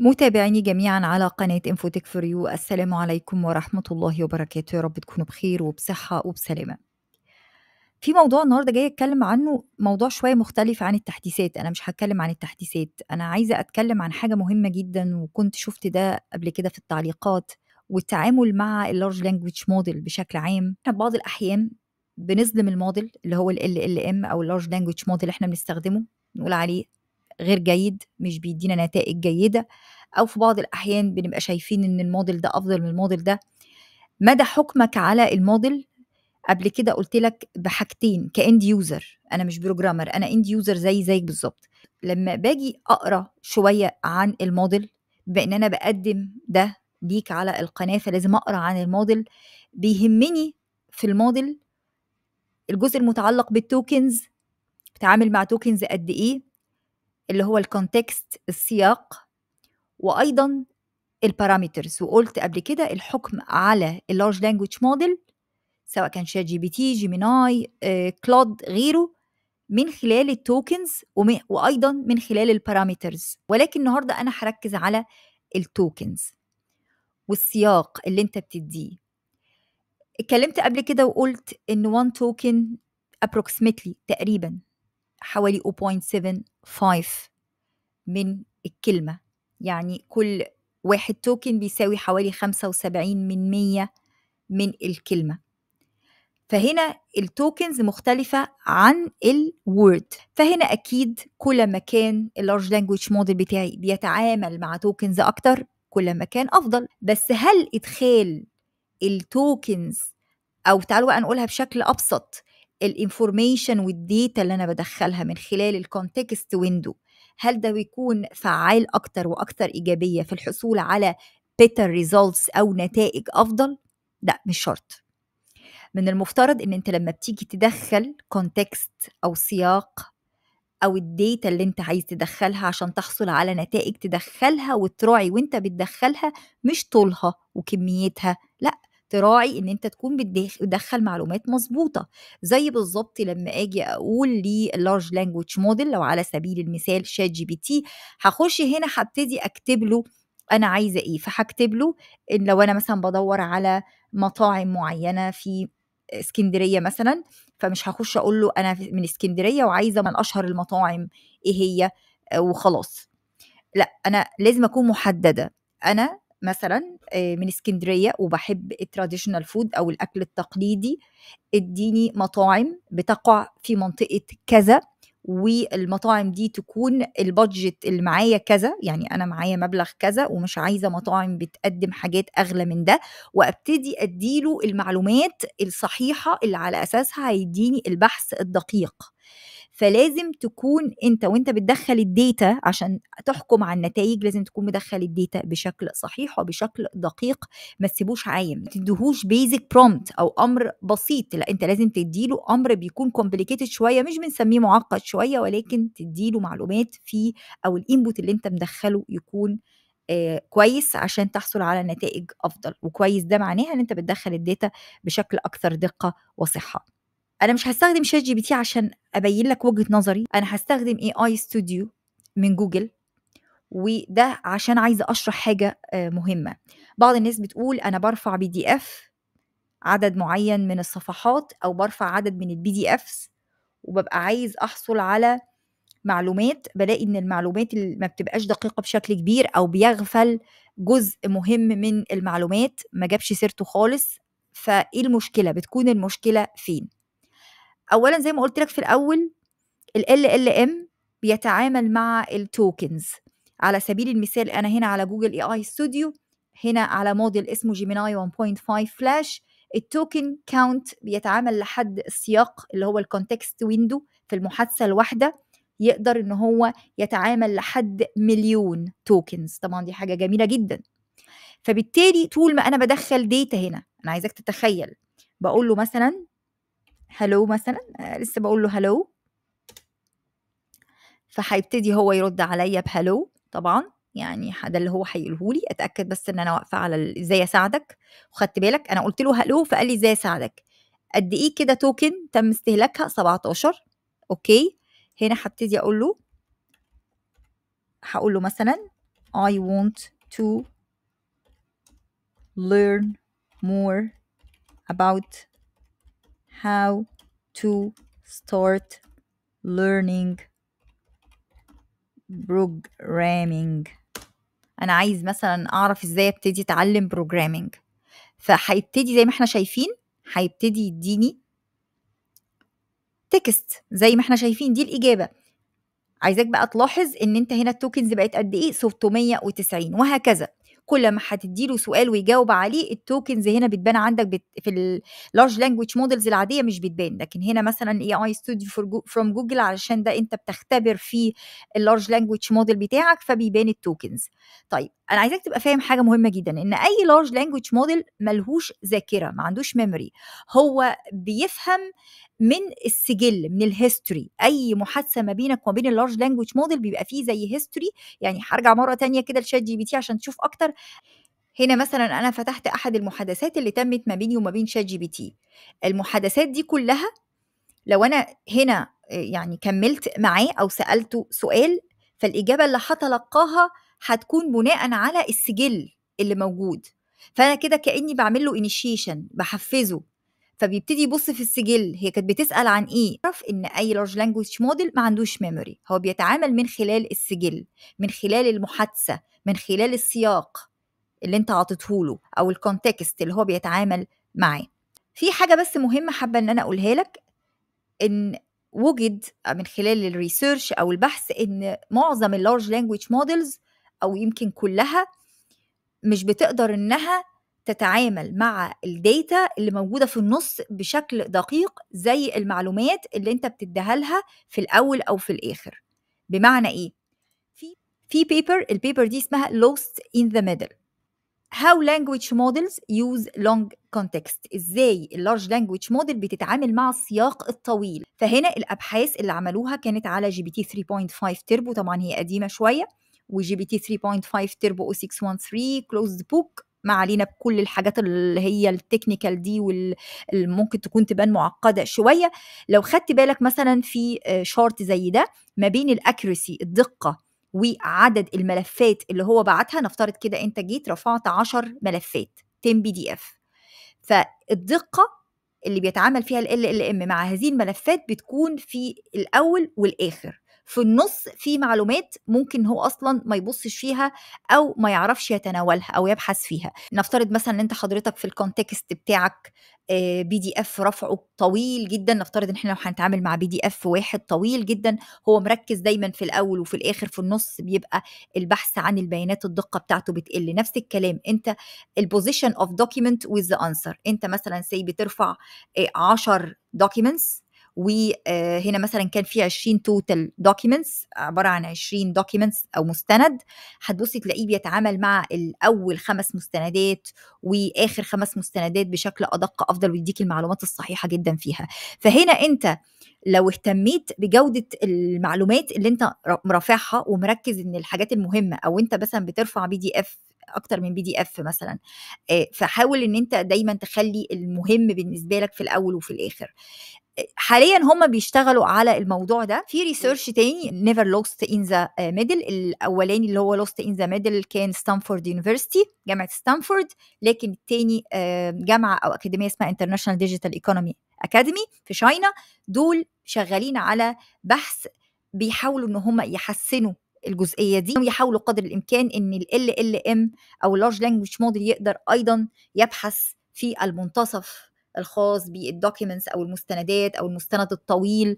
متابعيني جميعا على قناة انفوتك فور يو السلام عليكم ورحمة الله وبركاته يا رب تكونوا بخير وبصحة وبسلامة في موضوع النهارده جاي اتكلم عنه موضوع شويه مختلف عن التحديثات انا مش هتكلم عن التحديثات انا عايزه اتكلم عن حاجه مهمه جدا وكنت شفت ده قبل كده في التعليقات والتعامل مع اللارج لانجويج موديل بشكل عام احنا بعض الاحيان بنظلم الموديل اللي هو ال ال ام او اللارج لانجويج موديل احنا بنستخدمه نقول عليه غير جيد مش بيدينا نتائج جيده او في بعض الاحيان بنبقى شايفين ان الموديل ده افضل من الموديل ده مدى حكمك على الموديل قبل كده قلت لك بحاجتين كاند يوزر انا مش بروجرامر انا اند يوزر زي زيك بالظبط لما باجي اقرا شويه عن الموديل بان انا بقدم ده ليك على القناه فلازم اقرا عن الموديل بيهمني في الموديل الجزء المتعلق بالتوكنز بتعامل مع توكنز قد ايه اللي هو الكونتكست السياق وايضا البارامترز وقلت قبل كده الحكم على اللارج لانجويج موديل سواء كان شات جي بي تي جيميناي كلود غيره من خلال التوكنز وايضا من خلال البارامترز ولكن النهارده انا هركز على التوكنز والسياق اللي انت بتديه اتكلمت قبل كده وقلت ان وان توكن approximately تقريبا حوالي 0.75 من الكلمة يعني كل واحد توكن بيساوي حوالي 75 من 100 من الكلمة فهنا التوكنز مختلفة عن الوورد فهنا أكيد كل ما كان اللارج لانجويج موديل بتاعي بيتعامل مع توكنز أكتر كل ما كان أفضل بس هل إدخال التوكنز أو تعالوا بقى نقولها بشكل أبسط الانفورميشن والديتا اللي انا بدخلها من خلال الكونتكست ويندو هل ده بيكون فعال اكتر واكتر ايجابيه في الحصول على better results او نتائج افضل لا مش شرط من المفترض ان انت لما بتيجي تدخل كونتكست او سياق او الديتا اللي انت عايز تدخلها عشان تحصل على نتائج تدخلها وتراعي وانت بتدخلها مش طولها وكميتها تراعي ان انت تكون بتدخل معلومات مظبوطه زي بالظبط لما اجي اقول للارج لانجوج موديل لو على سبيل المثال شات جي بي تي هخش هنا هبتدي اكتب له انا عايزه ايه فهكتب له إن لو انا مثلا بدور على مطاعم معينه في اسكندريه مثلا فمش هخش اقول له انا من اسكندريه وعايزه من اشهر المطاعم ايه هي آه، وخلاص لا انا لازم اكون محدده انا مثلا من اسكندريه وبحب التراديشنال فود او الاكل التقليدي اديني مطاعم بتقع في منطقه كذا والمطاعم دي تكون البادجت اللي معايا كذا يعني انا معايا مبلغ كذا ومش عايزه مطاعم بتقدم حاجات اغلى من ده وابتدي اديله المعلومات الصحيحه اللي على اساسها هيديني البحث الدقيق فلازم تكون انت وانت بتدخل الديتا عشان تحكم على النتائج لازم تكون مدخل الديتا بشكل صحيح وبشكل دقيق ما تسيبوش عايم ما تديهوش بيزك برومت او امر بسيط لا انت لازم تديله امر بيكون كومبليكيتد شويه مش بنسميه معقد شويه ولكن تديله معلومات فيه او الانبوت اللي انت مدخله يكون آه، كويس عشان تحصل على نتائج افضل وكويس ده معناها ان انت بتدخل الداتا بشكل اكثر دقه وصحه انا مش هستخدم شات جي بي تي عشان ابين لك وجهه نظري انا هستخدم اي اي ستوديو من جوجل وده عشان عايزه اشرح حاجه آه، مهمه بعض الناس بتقول انا برفع بي دي اف عدد معين من الصفحات او برفع عدد من البي دي افس وببقى عايز احصل على معلومات بلاقي ان المعلومات اللي ما بتبقاش دقيقه بشكل كبير او بيغفل جزء مهم من المعلومات ما جابش سيرته خالص فايه المشكله بتكون المشكله فين اولا زي ما قلت لك في الاول ال ال ام بيتعامل مع التوكنز على سبيل المثال انا هنا على جوجل اي اي ستوديو هنا على موديل اسمه جيميناي 1.5 فلاش التوكن كاونت بيتعامل لحد السياق اللي هو الكونتكست ويندو في المحادثه الواحده يقدر ان هو يتعامل لحد مليون توكنز طبعا دي حاجه جميله جدا فبالتالي طول ما انا بدخل ديتا هنا انا عايزاك تتخيل بقول له مثلا هلو مثلا آه، لسه بقول له هلو فهيبتدي هو يرد عليا بهلو طبعا يعني ده اللي هو هيقوله لي اتاكد بس ان انا واقفه على ازاي اساعدك وخدت بالك انا قلت له هلو فقال لي ازاي اساعدك قد ايه كده توكن تم استهلاكها 17 اوكي هنا هبتدي اقول له هقول له مثلا I want to learn more about how to start learning programming انا عايز مثلا اعرف ازاي ابتدي اتعلم programming فهيبتدي زي ما احنا شايفين هيبتدي يديني تكست زي ما احنا شايفين دي الاجابه عايزاك بقى تلاحظ ان انت هنا التوكنز بقت قد ايه 690 وهكذا كل ما هتديله سؤال ويجاوب عليه التوكنز هنا بتبان عندك بت في اللارج لانجوج مودلز العاديه مش بتبان لكن هنا مثلا اي اي ستوديو فروم جوجل علشان ده انت بتختبر فيه اللارج لانجوج موديل بتاعك فبيبان التوكنز طيب انا عايزاك تبقى فاهم حاجه مهمه جدا ان اي لارج لانجوج موديل ملهوش ذاكره ما عندوش ميموري هو بيفهم من السجل من الهيستوري اي محادثه ما بينك وما بين اللارج لانجوج موديل بيبقى فيه زي هيستوري يعني هرجع مره تانية كده لشات جي بي تي عشان تشوف اكتر هنا مثلا انا فتحت احد المحادثات اللي تمت ما بيني وما بين شات جي بي تي المحادثات دي كلها لو انا هنا يعني كملت معاه او سالته سؤال فالاجابه اللي هتلقاها هتكون بناء على السجل اللي موجود فانا كده كاني بعمل له انيشيشن بحفزه فبيبتدي يبص في السجل هي كانت بتسال عن ايه عرف ان اي لارج لانجوج موديل ما عندوش ميموري هو بيتعامل من خلال السجل من خلال المحادثه من خلال السياق اللي انت عطيته له او الكونتكست اللي هو بيتعامل معاه في حاجه بس مهمه حابه ان انا اقولها لك ان وجد من خلال الريسيرش او البحث ان معظم اللارج لانجوج موديلز او يمكن كلها مش بتقدر انها تتعامل مع الديتا اللي موجوده في النص بشكل دقيق زي المعلومات اللي انت بتديها لها في الاول او في الاخر بمعنى ايه في في بيبر البيبر دي اسمها lost in the middle how language models use long context ازاي اللارج لانجويج موديل بتتعامل مع السياق الطويل فهنا الابحاث اللي عملوها كانت على جي بي تي 3.5 تربو طبعا هي قديمه شويه وجي بي تي 3.5 تربو 0613 كلوزد بوك ما علينا بكل الحاجات اللي هي التكنيكال دي واللي ممكن تكون تبان معقده شويه لو خدت بالك مثلا في شارت آه، زي ده ما بين الاكيرسي الدقه وعدد الملفات اللي هو بعتها نفترض كده انت جيت رفعت 10 ملفات 10 بي دي اف فالدقه اللي بيتعامل فيها ال ال ام مع هذه الملفات بتكون في الاول والاخر في النص في معلومات ممكن هو اصلا ما يبصش فيها او ما يعرفش يتناولها او يبحث فيها نفترض مثلا ان انت حضرتك في الكونتكست بتاعك بي دي اف رفعه طويل جدا نفترض ان احنا لو هنتعامل مع بي دي اف واحد طويل جدا هو مركز دايما في الاول وفي الاخر في النص بيبقى البحث عن البيانات الدقه بتاعته بتقل نفس الكلام انت البوزيشن اوف دوكيمنت ويز انسر انت مثلا سي بترفع 10 آه، دوكيمنتس وهنا آه، مثلا كان في 20 توتال دوكيومنتس عباره عن 20 دوكيومنتس او مستند هتبصي تلاقيه بيتعامل مع الاول خمس مستندات واخر خمس مستندات بشكل ادق افضل ويديك المعلومات الصحيحه جدا فيها فهنا انت لو اهتميت بجوده المعلومات اللي انت رافعها ومركز ان الحاجات المهمه او انت مثلا بترفع بي دي اف اكتر من بي دي اف مثلا آه، فحاول ان انت دايما تخلي المهم بالنسبه لك في الاول وفي الاخر حاليا هم بيشتغلوا على الموضوع ده في ريسيرش تاني نيفر لوست ان ذا ميدل الاولاني اللي هو لوست ان ذا ميدل كان ستانفورد يونيفرستي جامعه ستانفورد لكن التاني آه، جامعه او اكاديميه اسمها انترناشونال ديجيتال ايكونومي اكاديمي في شاينا دول شغالين على بحث بيحاولوا ان هم يحسنوا الجزئيه دي ويحاولوا قدر الامكان ان ال ال ام او اللارج لانجوج موديل يقدر ايضا يبحث في المنتصف الخاص بالدوكيومنتس او المستندات او المستند الطويل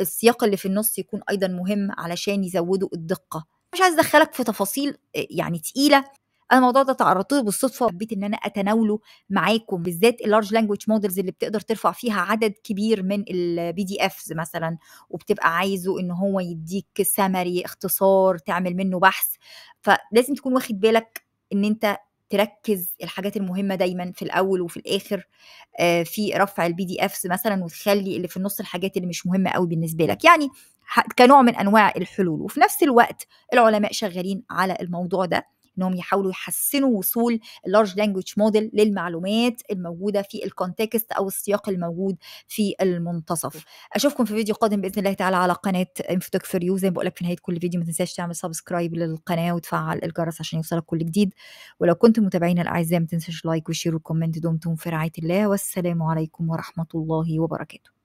السياق اللي في النص يكون ايضا مهم علشان يزودوا الدقه مش عايز ادخلك في تفاصيل آه، يعني تقيله انا الموضوع ده تعرضت له بالصدفه حبيت ان انا اتناوله معاكم بالذات اللارج لانجوج مودلز اللي بتقدر ترفع فيها عدد كبير من البي دي افز مثلا وبتبقى عايزه ان هو يديك سمري اختصار تعمل منه بحث فلازم تكون واخد بالك ان انت تركز الحاجات المهمه دايما في الاول وفي الاخر آه، في رفع البي دي افس مثلا وتخلي اللي في النص الحاجات اللي مش مهمه قوي بالنسبه لك يعني كنوع من انواع الحلول وفي نفس الوقت العلماء شغالين على الموضوع ده انهم يحاولوا يحسنوا وصول اللارج لانجوج موديل للمعلومات الموجوده في الكونتكست او السياق الموجود في المنتصف اشوفكم في فيديو قادم باذن الله تعالى على قناه انفوتك فور يو زي ما بقول لك في نهايه كل فيديو ما تنساش تعمل سبسكرايب للقناه وتفعل الجرس عشان يوصلك كل جديد ولو كنتم متابعينا الاعزاء ما تنساش لايك وشير وكومنت دمتم في رعايه الله والسلام عليكم ورحمه الله وبركاته